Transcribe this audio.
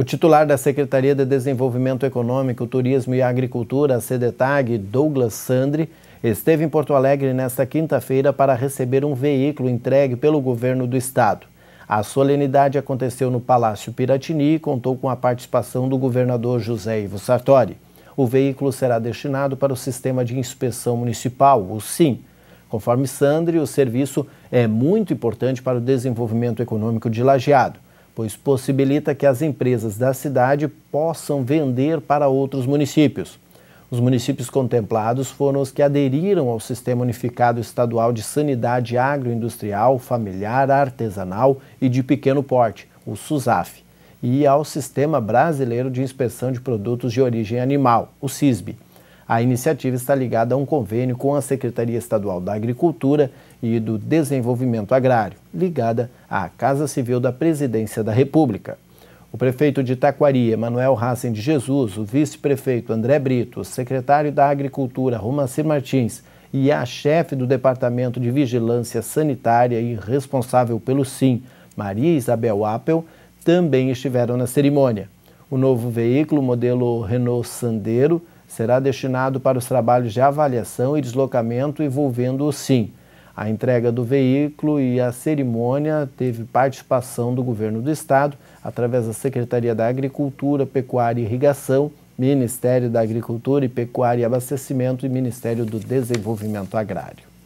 O titular da Secretaria de Desenvolvimento Econômico, Turismo e Agricultura, a CDTAG, Douglas Sandri, esteve em Porto Alegre nesta quinta-feira para receber um veículo entregue pelo governo do estado. A solenidade aconteceu no Palácio Piratini e contou com a participação do governador José Ivo Sartori. O veículo será destinado para o Sistema de Inspeção Municipal, o SIM. Conforme Sandri, o serviço é muito importante para o desenvolvimento econômico de Lajeado pois possibilita que as empresas da cidade possam vender para outros municípios. Os municípios contemplados foram os que aderiram ao Sistema Unificado Estadual de Sanidade Agroindustrial, Familiar, Artesanal e de Pequeno Porte, o SUSAF, e ao Sistema Brasileiro de Inspeção de Produtos de Origem Animal, o CISB. A iniciativa está ligada a um convênio com a Secretaria Estadual da Agricultura e do Desenvolvimento Agrário, ligada à Casa Civil da Presidência da República. O prefeito de Taquari, Emanuel Hassen de Jesus, o vice-prefeito André Brito, o secretário da Agricultura, Romancir Martins, e a chefe do Departamento de Vigilância Sanitária e responsável pelo SIM, Maria Isabel Appel, também estiveram na cerimônia. O novo veículo, modelo Renault Sandero, será destinado para os trabalhos de avaliação e deslocamento envolvendo o SIM. A entrega do veículo e a cerimônia teve participação do governo do estado, através da Secretaria da Agricultura, Pecuária e Irrigação, Ministério da Agricultura e Pecuária e Abastecimento e Ministério do Desenvolvimento Agrário.